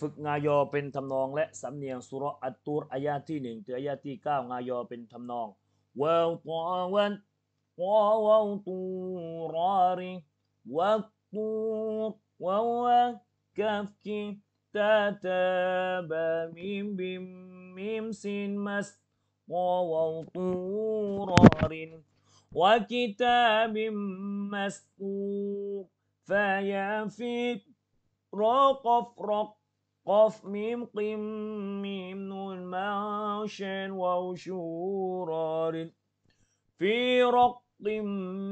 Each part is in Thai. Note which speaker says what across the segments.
Speaker 1: ฝึกงายอเป็นทำนองและสำเนียงสุรอัตตูรอายาที่หนึ่งถึงอายาที่เก้างายอเป็นทำนองวาวตอวันวาวตูรอริวาวตูวาวกัฟกิตาตาบะมิมบิมมิมซินมัสวาวตูรอริน وكتاب مسطور فيا في رقف رق قف ميم قيم ميم نون منشن واو شورار في رق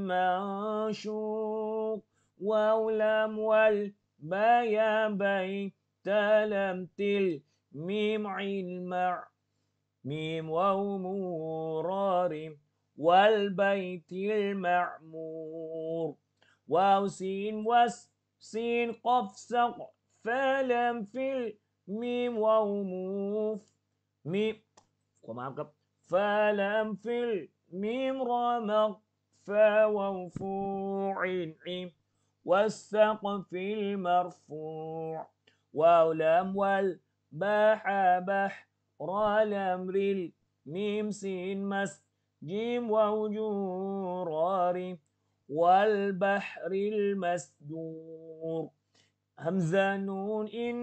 Speaker 1: منشوق واو لام والبايا بي تلم تل ميم عين مع ميم واو مورار والبيت المعمور واو سين وس سين قف سقع فلم في الميم واو موف ميم ومعاهم قبل فلم في الميم رمق فا واو فوعين عين والسقف المرفوع واو لام والباح بح را لام ريل ميم سين مس جيم واو جوراري والبحر المسجور همزة نون إن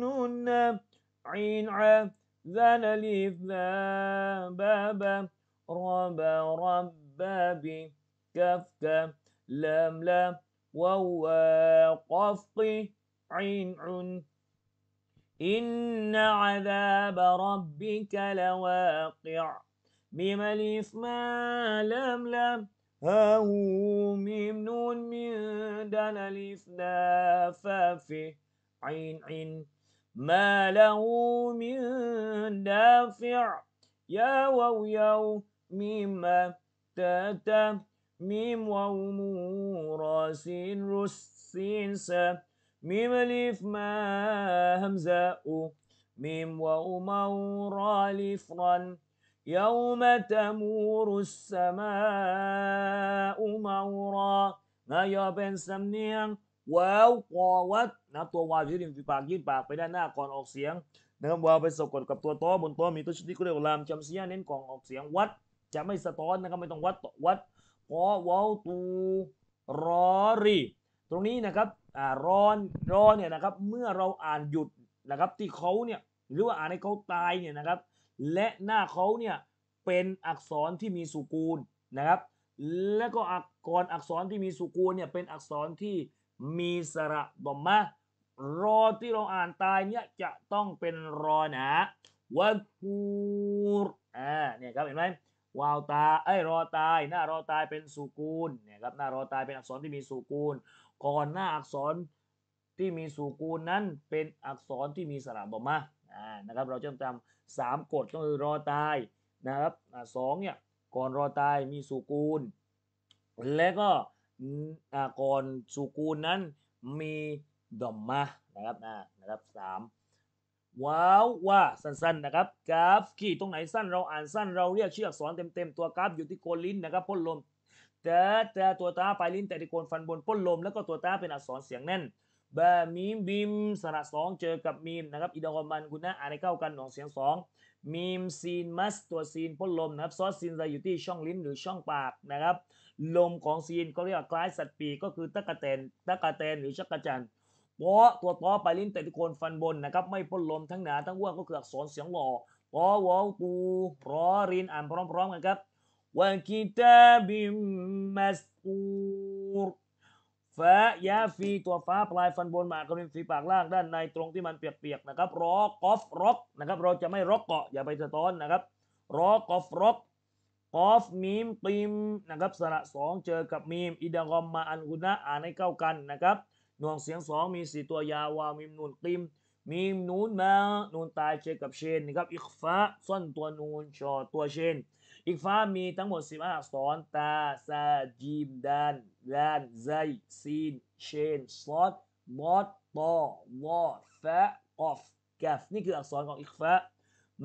Speaker 1: نون عين ع ذن ليف ذا بابا ربا رب كف كف لام لا وو قفق عين عن إن عذاب ربك لواقع بما ما لم لا هاهو ميم نون من دال ألف دا في عين عين ما له من دافع يا واو يو ميم تاتا ميم واو مورا سين رس سين سا ميم ألف ما همزة ميم واو مورا لفرا يوم تمور السماء مورا นะยอเป็นสำเนียงวาวกอวัดนะตัววาวยืริมฝีปากยืนปากไปด้านหน้าก่อนออกเสียงนะครับวาวไปสะกดกับตัวโตบนโตมีตัวชุดกีเรียกว่าลามจำเสียเน้นกล่องออกเสียงวัดจะไม่สะท้อนนะครับไม่ต้องวัดตวัดกอวาวตูรอรีตรงนี้นะครับอ่ารอนรอเนี่ยนะครับ เมื่อเราอ่านหยุดนะครับที่เขาเนี่ยหรือว่าอ่านให้เขาตายเนี่ยนะครับและหน้าเขาเนี่ยเป็นอักษรที่มีสุกูลนะครับ และก็อักกรอักษรที่มีสุกูลเนี่ยเป็นอักษรที่มีสระดอมมะรอที่เราอ่านตายเนี่ยจะต้องเป็นรอหนาวัคทูรอ่าเนี่ยครับ เห็นไหมวาวตาไอ้รอตายหน้ารอตายเป็นสุกูลเนี่ยครับหน้ารอตายเป็นอักษรที่มีสุกูลก่อนหน้าอักษรที่มีสุกูลนั้นเป็นอักษรที่มีสระบอมมะอ่านะครับเราจำจำสามกฎก็คือรอตายนะครับสองเนี่ยก่อนรอตายมีสุกูลและก็อ่าก่อนสุกูลนั้นมีดอมมานะครับนะนะครับสามว้าวว่าสั้นๆนะครับกราฟขีดตรงไหนสั้นเราอ่านสั้นเราเรียกเชื่ออสอนเต็มๆ ตัวกราฟอยู่ที่โคนลิ้นนะครับพ่นลมแต่แต่ตัวตาปลายลิ้นแต่ที่โคนฟันบนพ่นลมแล้วก็ตัวตาเป็นอักษรเสียงแน่นบามีมบิมสระสองเจอกับมีมนะครับอิดอกมันคุณนะอ่านให้เข้ากันสองเสียงสองมีมซีนมัส ตัวซีนพ่นลมนะครับซอสซีนจะอยู่ที่ช่องลิ้นหรือช่องปากนะครับลมของซีน ก็เรียกว่าคล้ายสัตว์ปีก็คือตะกะเตน ตะกะเตนหรือชักกะจันปอตัว้อปลายลิ้นแต่ทุกคนฟันบนนะครับไม่พ่นลม ทั้งหนาทั้งว่างก็คืออสกเสียงหล่อปอวอปูรอรินอ่านพร้อมๆกันครับวกิตาบิมมัสกูรฟะยาฟีตัวฟ้าปลายฟันบนหมากริมฝีปากล่างด้านในตรงที่มันเปียกๆ นะครับรอกอฟร็อกนะครับเราจะไม่ร็อกเกาะอย่าไปสะท้อนนะครับรอกอฟร็อกกอฟมีมตีมนะครับสระสองเจอกับมีมอิดากอมมาอันกุนะอ่านให้เข้ากันนะครับหน่วงเสียงสองมีสี่ตัวยาวา มีม นูน ติม มีม นูนมานูนตายเจอกับเชนนะครับอิกฟะซ่อนตัวนูนชอตัวเชนอิกฟามีทั้งหมด15อักษร ตาซาจีมดันแลนไซซีนเชน สลอตมอดตอ วอฟะฟอฟกฟนี่คืออักษรของอิกฟะ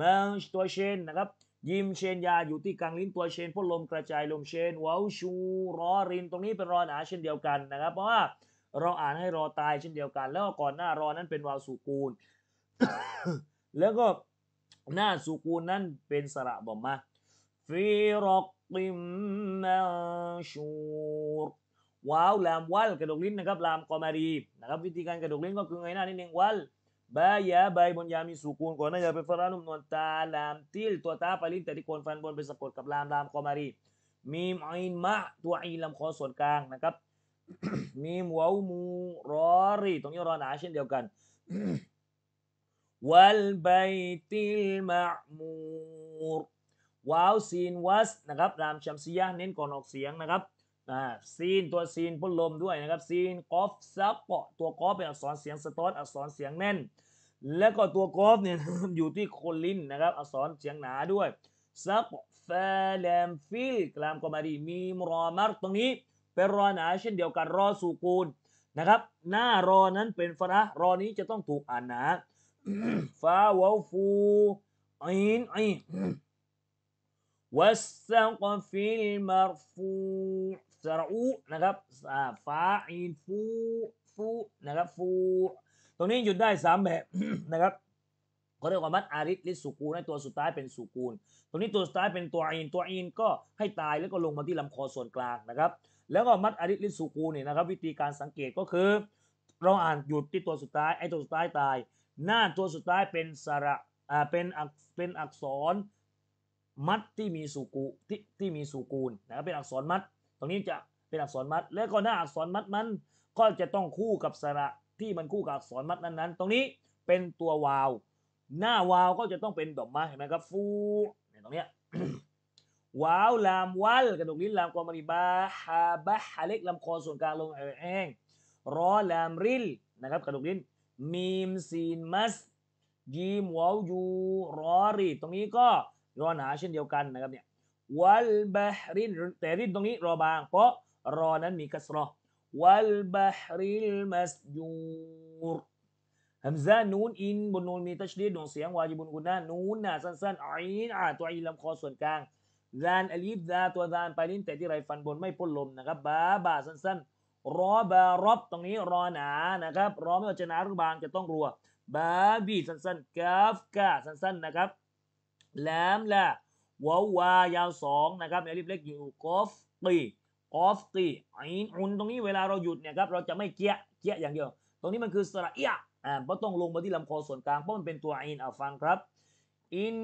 Speaker 1: มังตัวเชนนะครับยิมเชนยาอยู่ที่กลางลิ้นตัวเชนพ่นลมกระจาย ลมเชนวอาว ชูรอ รินตรงนี้เป็นรอหนาเช่นเดียวกันนะครับ เพราะว่าเราอ่านให้รอตายเช่นเดียวกัน แล้วก่อนหน้ารอนั้นเป็นวาวสุกูล แล้วก็หน้าสุกูลนั้นเป็นสระบอมมา في رق منشور ว้าวลามวัลกระดกลิ้นนะครับลามกอมารีนะครับวิธีการกระดกลิ้นก็คือไงหน้านิดนึงวัลบายาใบบนยามีสุกูลก่อนนะอย่าไปฟรานุมนวลตาลามติลตัวตาปลิ้นแต่ที่โคนฟันบนไปสะกดกับลามลามกอมารีมีมอินมะตัวอีลำคอส่วนกลางนะครับมีมวาวมูรอรีตรงนี้รอหนาเช่นเดียวกันวัลไบติลมะมูรวาวซีนวัสนะครับ รามชัมซียะเน้นก่อนออกเสียงนะครับ ซีนตัวซีนพ่นลมด้วยนะครับ ซีนกอฟซับเกาะตัวกอฟเป็นอักษรเสียงสตอนอักษรเสียงแน่น และก็ตัวกอฟเนี่ยอยู่ที่โคนลิ้นนะครับอักษรเสียงหนาด้วยซับเฟาแลมฟิลกลามกอมารีมีมรอมาร์ตรงนี้เป็นรอหนาเช่นเดียวกันรอสูกูลนะครับ หน้ารอนั้นเป็นฟระรอนี้จะต้องถูกอ่านหนาฟาวฟูอินอิ والسقف المرفوع สระอุนะครับฟาอินฟูฟูนะครับฟูตรงนี้หยุดได้3แบบนะครับเขาเรียกว่ามัดอาริสลิสุกูลให้ตัวสุดท้ายเป็นสุกูลตรงนี้ตัวสุดท้ายเป็นตัวอินตัวอินก็ให้ตายแล้วก็ลงมาที่ลำคอส่วนกลางนะครับแล้วก็มัดอาริสลิสุกูลเนี่ยนะครับ วิธีการสังเกตก็คือเราอ่านหยุดที่ตัวสุดท้ายไอ้ตัวสุดท้ายตาย หน้าตัวสุดท้ายเป็นสระอ่าเป็นอักเป็นอักษรมัดที่มีสุกุที่ที่มีสุกูลนะครับเป็นอักษรมัด ตรงนี้จะเป็นอักษรมัด และก็หน้าอักษรมัดมันก็จะต้องคู่กับสระที่มันคู่กับอักษรมัดนั้นๆตรงนี้เป็นตัววาว หน้าวาวก็จะต้องเป็นดอกไม้เห็นไหมครับ ฟูเนี่ยตรงเนี้ยวาวลามวัลกระดูกลิ้นลามกอมริบาฮาบะฮาเล็กลำคอส่วนกลางลงเอ้งรอลามริลนะครับกระดูกลิ้นมีมซีนมัสยีมวาวยูรอรีตรงนี้ก็รอหนาเช่นเดียวกันนะครับเนี่ยวัลบาฮริลแต่ริลตรงนี้รอบางเพราะรอนั้นมีกัสรอวัลบาฮริลมัสยูรฮัมซานูนอินบนนูนมีตัชดีดดงเสียงวาจิบุนกุนานูนนะสั้นๆอินอ่ะตัวอิลำคอส่วนกลางดานอลีฟดาตัวดานไปลิ้นแต่ที่ไรฟันบนไม่พ้นลมนะครับบาบาสั้นๆรอบารอบตรงนี้รอหนานะครับรอไม่ว่าจะหนาหรือบางจะต้องรัวบาบีสั้นๆกาฟกาสั้นๆนะครับแหลมละวาวา ยาวสองนะครับในลิฟเล็กอยู่กอฟตีกอฟตีอินอุนตรงนี้เวลาเราหยุดเนี่ยครับเราจะไม่เกี้ยเกี้ยอย่างเดียวตรงนี้มันคือสระเอียอ่าเพราะต้องลงมาที่ลำคอส่วนกลางเพราะมันเป็นตัวอินเอาฟังครับอิน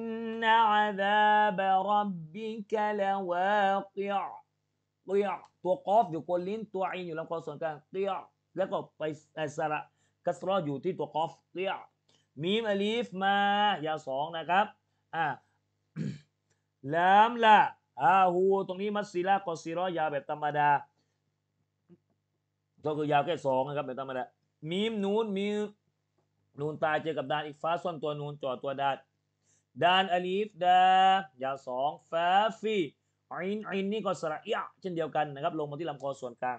Speaker 1: นาอาดาบรับบิกะลาวากิยตัวตัวกอฟอยู่กนลิ้นตัวอินอยู่ลำคอส่วนกลางเตี้ยแล้วก็ไปสระกัสรออยู่ที่ตัวกอฟเตียมีมอลีฟมายาวสองนะครับอ่าลามละอาหูตรงนี้มัสซีลากอซีรอยาวแบบธรรมดาก็คือยาวแค่สองนะครับแบบธรรมดามีมนูนมีนูนตายเจอกับดานอีกฟ้าซ่อนตัวนูนจอดตัวดานดานอลีฟดายาวสองฟาฟีอินอินนี่ก็สระยเช่นเดียวกันนะครับลงมาที่ลำคอส่วนกลาง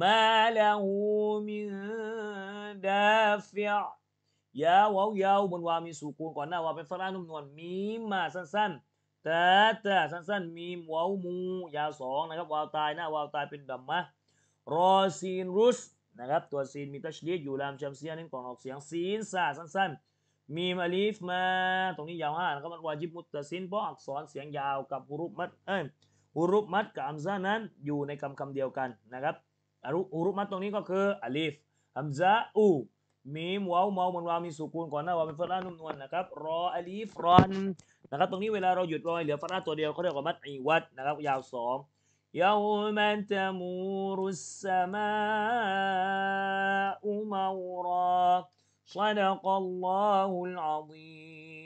Speaker 1: มาละหูมีดาฟีอยาวาวยาวบนวามีสุกูนก่อนหน้าวาเป็นฟรานุ่ม นวล มีมาสั้นๆแต่แต่สั้น ๆ มีวาวมู ยาวสองนะครับวาวตายหน้าวาวตายเป็นดัมมะ รอซีนรุสนะครับตัวซีนมีตัชลีดอยู่ลามชัมเซียนี่ก่อนออกเสียงซีนซาสั้นๆมีมาลีฟมาตรงนี้ยาวห้านะครับมันวาจิบมุตตะซิน เพราะอักษรเสียงยาวกับฮุรุมัดเอ้ยฮุรุมัดกับอัมซานั้นอยู่ในคำคำเดียวกันนะครับอุรุมัดตรงนี้ก็คืออัลีฟอัมซาอูมีมว้าวเมามันวามีสุกูลก่อนหน้าวาเป็นฟารานุ่มนวลนะครับ รออลีฟรอนนะครับตรงนี้เวลาเราหยุดรอยเหลือฟาราตัวเดียวเขาเรียกว่ามัดอีวัดนะครับยาวสองยาวมันจะมูรุสสมาอุมารา ص ัลลอฮุลอ ع ซีม